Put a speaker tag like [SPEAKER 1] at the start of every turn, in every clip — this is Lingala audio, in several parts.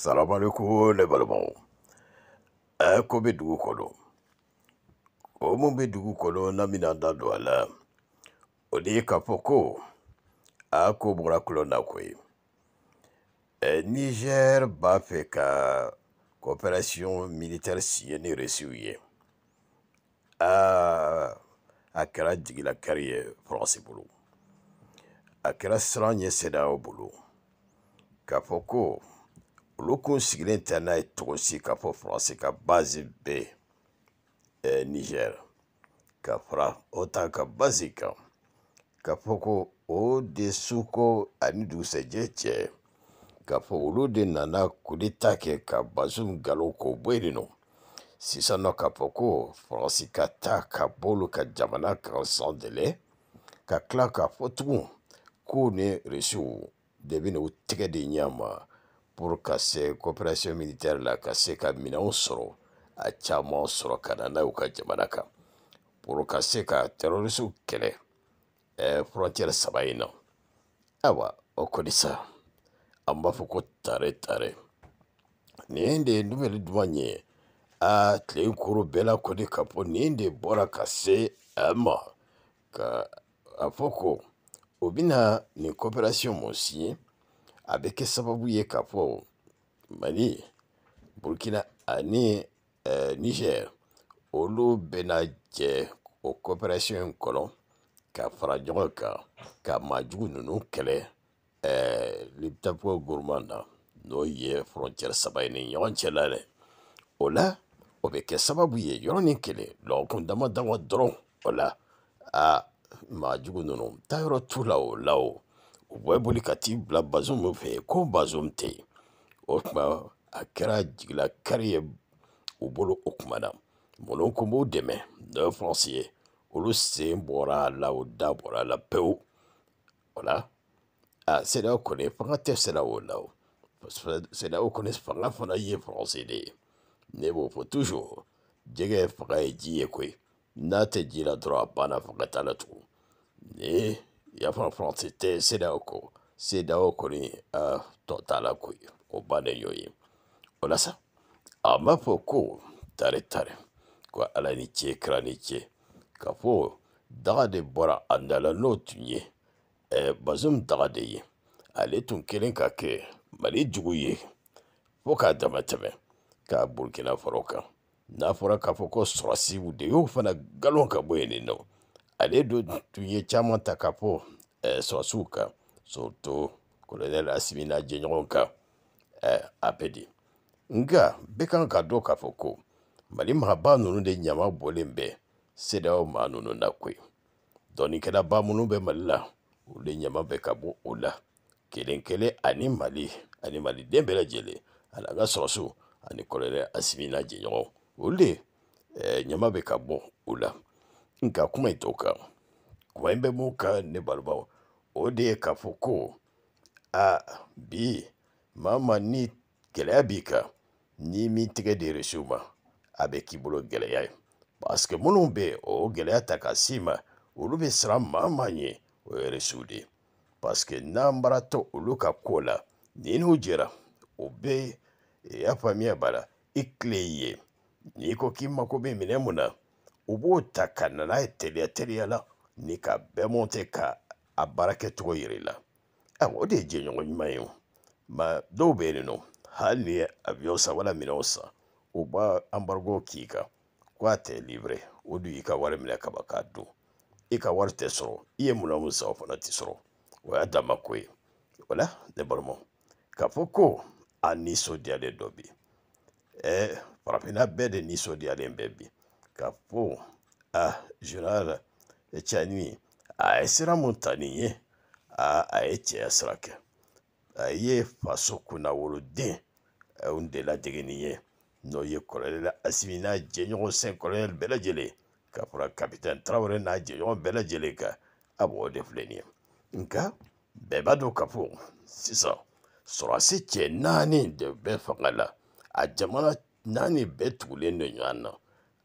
[SPEAKER 1] Salam alekou, nevalo moun. Ako be dougou kono. Omo be dougou kono, nan minan dan do ala, odeye kapoko, ako moun akolo nan kwe. Niger ba fe ka kooperasyon militer si yene resi ouye. A akera digi la karye franse boulou. A kera sranye seda ou boulou. Kapoko, olu kun sigilen tɛ n'a ye cogo si k'a fɔ faransi ka bazi bɛ eh, nizɛri ka fara otan ka bazi kan ka fɔ ko o de suko ani dugusɛjɛ cɛ ka fɔ olu de nana kudeta kɛ ka bazum galo k'o bɔ yen nɔ sisan nɔ k'a fɔ ko faransi ka taa ka b'olu ka jamana kan san dɛlɛ ka tila k'a fɔ tugun ko ni risiw de bɛ n'u tɛgɛ de ɲɛ ma. pour ka se coopération militaire la ka se ka minɛnw sɔrɔ a caman sɔrɔ ka na n'a u ka jamana kan pour ka se ka terrorisiw kɛlɛ ɛɛ eh, frontière saba in na ayiwa o kɔni sa an b'a fɔ ko tare tare nin de nouvelle nubɛli duman ye aa tile kuru koro bɛɛ la kɔni ka fɔ nin de bɔra ka se a ah, ma ka a fɔ ko o bɛna nin coopération mun signer a kɛ sababu ye k'a fɔ mali burukina ani ɛɛ eh, nizɛri olu bɛna jɛ o kɔpɛrɛsiyɔn in kɔnɔ ka fara ɲɔgɔn kan ka maajugu ninnu kɛlɛ ɛɛ eh, libitafɔ goroman na n'o ye fɔrɔncɛri saba ye ni ɲɔgɔn cɛla dɛ o la o bɛ kɛ sababu ye yɔrɔnin kelen lɔgɔkun dama dama dɔrɔn o la a maajugu ninnu taayɔrɔ t'u la o la o. Ou pou e boli katib, la bazoum ou feye. Kou bazoum te? Okman akara di la karye ou bolo okman am. Mounon kou mou deme. Nan fransiye. Olo se mbora la ou da bora la pe ou. Ola. A, se la ou kone. Fakate se la ou la ou. Se la ou kone se fagafanaye fransiye de. Ne bo pou toujou. Degay fagay diye kwe. Na te di la drapana fagat alatou. Ne fagat ja franpransi te CDAO CDAO kɔni tɔ t'a la koyi o bannen y'o ye o la sa a b'a fɔ ko tare tare ko ala ni ce kira ni ce k'a daga de bɔra a da la n'o tun bazum daga de ye ale tun kelen ka kɛ mali jugu ye fo k'a dama tɛmɛ k'a burukina fara kan n'a fɔra k'a fɔ ko sɔrɔsiw de y'o fana galon ka bɔ yen nin nɔ ale dun tun ye caman ta ka bɔ sɔrɔsiw kan soto kolonɛl asimina jɛɲɔgɔn kan eh, apd nga bɛɛ kan ka dɔn k'a fɔ ko mali magaba ninnu de ɲama bɔlen bɛ sedaw maa ninnu na koyi dɔɔnikɛla ba minnu bɛ mali la olu de ɲama bɛ ka bɔ o la kelen kelen ani mali ani maliden bɛɛ lajɛlen ani an ka sɔrɔsiw ani kɔlɔlɛ asimina jɛɲɔgɔn olu de ɲama eh, bɛ ka bɔ o la nka kuma itoka kwembe muka ne balba ode kafuku a bi mama ni gɛlɛya b'i ka n'i m'i tigɛ di abe ma a bɛ k'i bolo gɛlɛya ye paseke minnu bɛ o gɛlɛya ta ka s'i ma olu bɛ siran maa maa ɲɛ o ye irisiw de ye paseke n'an bara to olu ka ko la ni n'u jɛra o bɛ y'a faamuya bala i tile ye n'i ko k'i mako bɛ minɛ mun na u b'o ta ka na ye teliya teliya la ni ka bɛɛ mɔnte ka a baara kɛcogo yira la ayiwa o de ye jɛɲɔgɔn ɲuman ye o ma dɔw bɛ yen nɔ hali ni ye avion san wala minɛnw san u b'a embargo k'i kan ko tɛ libre o dun y'i ka wari minɛ ka ban k'a dun i ka wari tɛ sɔrɔ i ye mun na mun san o fana tɛ sɔrɔ o y'a dama ko ye o la ne balimaw k'a fɔ ko a nisɔndiyalen dɔ bi ɛɛ eh, farafinna bɛɛ de nisɔndiyalen bɛ bi Capo ah, ah, ah, a Gérard Tchani a ye sira mun ta nin ye a a ye cɛya sira kɛ a ye faso kunnawoloden n de ladege nin ye n'o ye kɔlɔlɛla asimi n'a jɛɲɔgɔn sen kɔlɔlɛli bɛɛ lajɛlen ka fara kapitɛni tarawele n'a jɛɲɔgɔn bɛɛ lajɛlen kan a b'o de filɛ nin ye nka bɛɛ b'a dɔn k'a fɔ sisan sɔrɔsi cɛ naani de bɛ fanga la a jamana naani bɛɛ tugulen don ɲɔgɔn na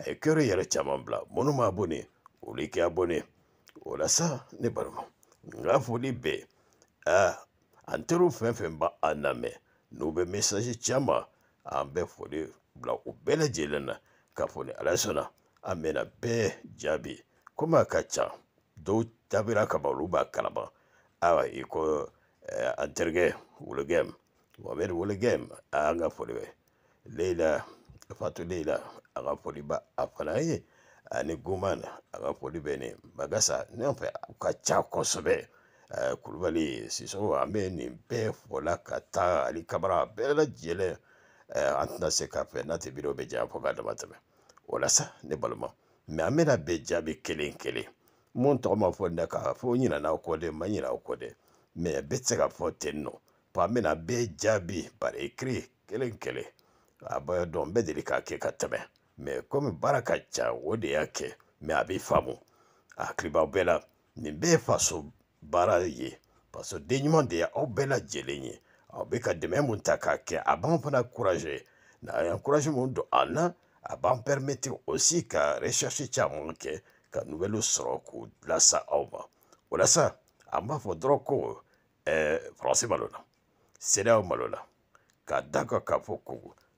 [SPEAKER 1] a ye kɛyɔrɔ yɛrɛ caman bila minnu ma abone olu kɛ abone o la sa ne balima n ka foli bɛɛ aa an teriw fɛn fɛn ba a lamɛn n'u bɛ mesaji caman an bɛ foli bila u bɛɛ lajɛlen na k'a fɔ ni ala sɔnna an bɛna bɛɛ jaabi komi a ka ca dɔw taabira kama olu b'a kalama ayiwa i ko an terikɛ wologɛm mohamɛdi wologɛm an ka foli bɛ leyila fatuleila aka foli ba a fana ye ani goman a ka foli bɛ nin bagasa ne fɛ u ka ca kosɛbɛ eh, kulubali sisɔgɔ an bɛ nin bɛɛ fɔla ka taa ali kabara bɛɛ lajɛlen eh, an tɛna se k'a fɛ n'a tɛ bidɔw bɛ janya fɔ k'a dama tɛmɛ o la sa ne balima mɛ an bɛna bɛɛ jaabi kelen kelen mun tɔgɔ ma fɔ da ka fɔ ɲinana aw kɔ dɛ ma ɲinɛ aw kɔ dɛ mɛ bɛɛ tɛ se ka fɔ ten nɔ fɔ an bɛna bɛɛ jaabi bari ekiri kelen kelen a bɛ dɔn bɛɛ deli k'a kɛ ka tɛmɛ mɛ komi baara ka ca o de y'a kɛ mɛ a b'i faamu a hakiliba bɛɛ la nin bɛɛ ye faso baara ye faso den ɲuman de ye aw bɛɛ lajɛlen ye aw bɛ ka dɛmɛ mun ta k'a kɛ a b'an fana kuraze n'a y'an kurazi mun don an na a b'an pɛrimete osi ka resɛrisi caman kɛ ka nuwɛliw sɔrɔ k'u lasa aw ma o la sa an b'a fɔ dɔrɔn ko ɛɛ faransi malo la seereyaw malo la k'a da kan k'a fɔ ko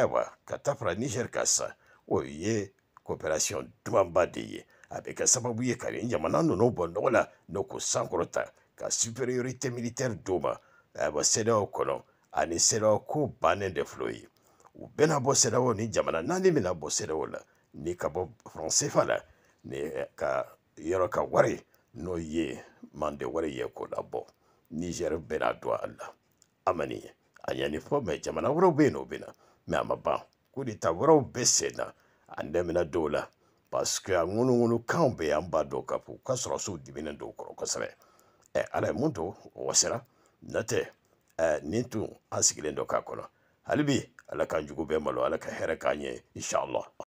[SPEAKER 1] ewa niger kasa o ye cooperation dumanba de ye a bɛ kɛ sababu ye Bonola, nin n'o ko ka militaire Duma, ma ayiwa ani sedaw ko bannen de filɛ u Bena ni jamana naani bɛna bɔ la ni ka ni ka yero ka n'o ye mande wari ye Niger labɔ amani a ɲani jamana wɛrɛw bina a ma ban ko de ta wɛrɛw bɛ sen na a nɛmina dɔw la paseke a ŋunuŋunu kanw bɛ an ba dɔw ka fɔ ka sɔrɔ so diminen dɔw kɔrɔ kosɛbɛ ɛ ala ye mun to o wasira n'o tɛ ɛ nin tun an sigilen dɔ k'a kɔnɔ hali bi ala k'an jugu bɛɛ malo ala ka hɛrɛ k'an ye inshallah